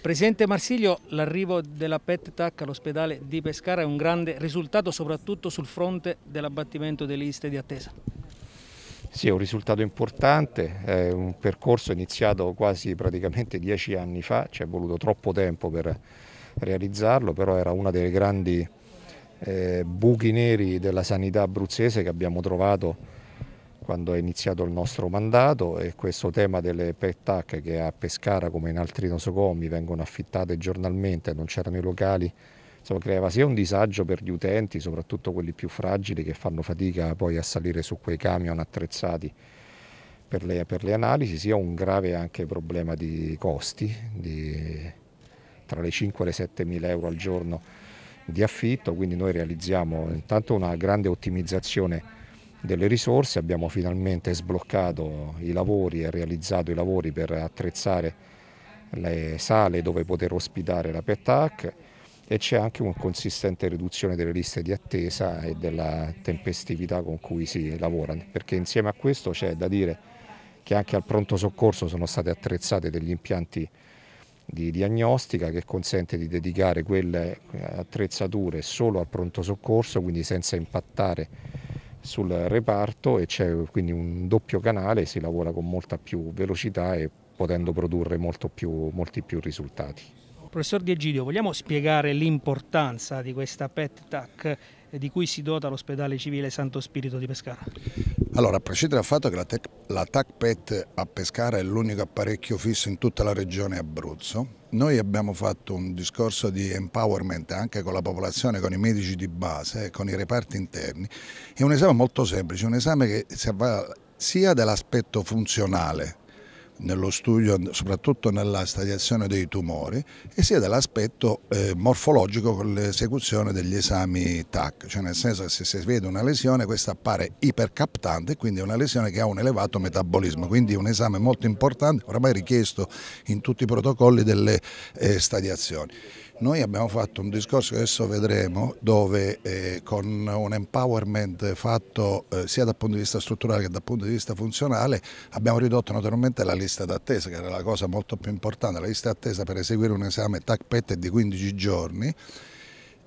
Presidente Marsiglio, l'arrivo della PET TAC all'ospedale di Pescara è un grande risultato soprattutto sul fronte dell'abbattimento delle liste di attesa. Sì, è un risultato importante, è un percorso iniziato quasi praticamente dieci anni fa, ci è voluto troppo tempo per realizzarlo, però era una delle grandi eh, buchi neri della sanità abruzzese che abbiamo trovato quando è iniziato il nostro mandato e questo tema delle PET-TAC che a Pescara come in altri nosocomi vengono affittate giornalmente, non c'erano i locali, insomma, creava sia un disagio per gli utenti, soprattutto quelli più fragili che fanno fatica poi a salire su quei camion attrezzati per le, per le analisi, sia un grave anche problema di costi, di, tra le 5 e le 7 mila euro al giorno di affitto, quindi noi realizziamo intanto una grande ottimizzazione delle risorse, abbiamo finalmente sbloccato i lavori e realizzato i lavori per attrezzare le sale dove poter ospitare la PETAC e c'è anche una consistente riduzione delle liste di attesa e della tempestività con cui si lavora, perché insieme a questo c'è da dire che anche al pronto soccorso sono state attrezzate degli impianti di diagnostica che consente di dedicare quelle attrezzature solo al pronto soccorso, quindi senza impattare sul reparto e c'è quindi un doppio canale, si lavora con molta più velocità e potendo produrre più, molti più risultati. Professor Di Egidio, vogliamo spiegare l'importanza di questa PET-TAC eh, di cui si dota l'ospedale civile Santo Spirito di Pescara? Allora, a prescindere dal fatto che la, tec- la TAC-PET a Pescara è l'unico apparecchio fisso in tutta la regione Abruzzo, noi abbiamo fatto un discorso di empowerment anche con la popolazione, con i medici di base, con i reparti interni. È un esame molto semplice, un esame che si avvale sia dell'aspetto funzionale nello studio soprattutto nella stadiazione dei tumori e sia dall'aspetto eh, morfologico con l'esecuzione degli esami TAC, cioè nel senso che se si vede una lesione questa appare ipercaptante quindi è una lesione che ha un elevato metabolismo, quindi un esame molto importante, oramai richiesto in tutti i protocolli delle eh, stadiazioni. Noi abbiamo fatto un discorso che adesso vedremo dove eh, con un empowerment fatto eh, sia dal punto di vista strutturale che dal punto di vista funzionale abbiamo ridotto naturalmente la lesione lista d'attesa, che era la cosa molto più importante, la lista d'attesa per eseguire un esame TAC-PET di 15 giorni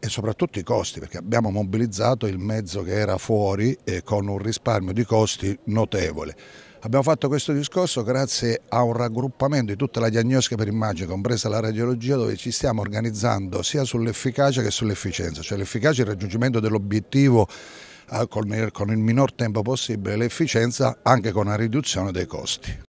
e soprattutto i costi, perché abbiamo mobilizzato il mezzo che era fuori eh, con un risparmio di costi notevole. Abbiamo fatto questo discorso grazie a un raggruppamento di tutta la diagnostica per immagine, compresa la radiologia, dove ci stiamo organizzando sia sull'efficacia che sull'efficienza, cioè l'efficacia è il raggiungimento dell'obiettivo eh, con il minor tempo possibile, l'efficienza anche con una riduzione dei costi.